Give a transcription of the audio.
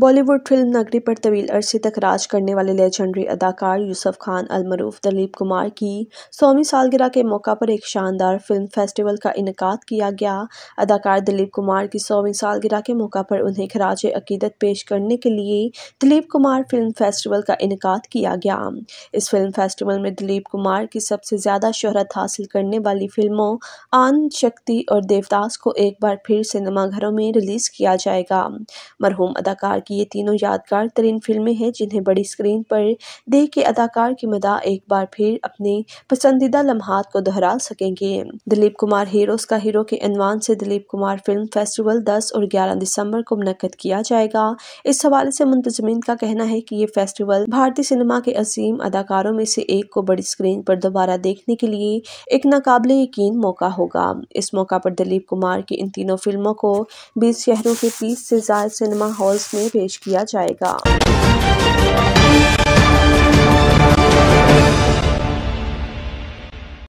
Bollywood film नगरी पर तवील अरसे तक राज करने वाले लेजेंडरी अदाकार यूसुफ खान अलमरूफ दलीप कुमार की सौवीं सालगिरह के मौका पर एक शानदार फिल्म फेस्टिवल का इनका किया गया अदाकार दिलीप कुमार की सौवीं सालगिरह के मौका पर उन्हें खराज अकीदत पेश करने के लिए दिलीप कुमार फिल्म फेस्टिवल का इनका किया गया इस फिल्म फेस्टिवल में दिलीप कुमार की सबसे ज़्यादा शोहरत हासिल करने वाली फिल्मों आन शक्ति और देवदास को एक बार फिर सिनेमाघरों में रिलीज़ किया जाएगा मरहूम अदाकार की ये तीनों यादगार तरीन फिल्में हैं जिन्हें बड़ी स्क्रीन पर देख के अदाकार की मदा एक बार फिर अपने पसंदीदा लम्हात को दोहरा सकेंगे दिलीप कुमार हीरोज का हीरो के अनवान से दिलीप कुमार फिल्म फेस्टिवल दस और ग्यारह दिसंबर को मुनद किया जाएगा इस हवाले से मुंतजमीन का कहना है कि ये फेस्टिवल भारतीय सिनेमा के असीम अदाकारों में से एक को बड़ी स्क्रीन पर दोबारा देखने के लिए एक नाकबले यकीन मौका होगा इस मौका पर दिलीप कुमार की इन तीनों फिल्मों को बीस शहरों के तीस से ज्यादा सिनेमा हॉल्स में पेश किया जाएगा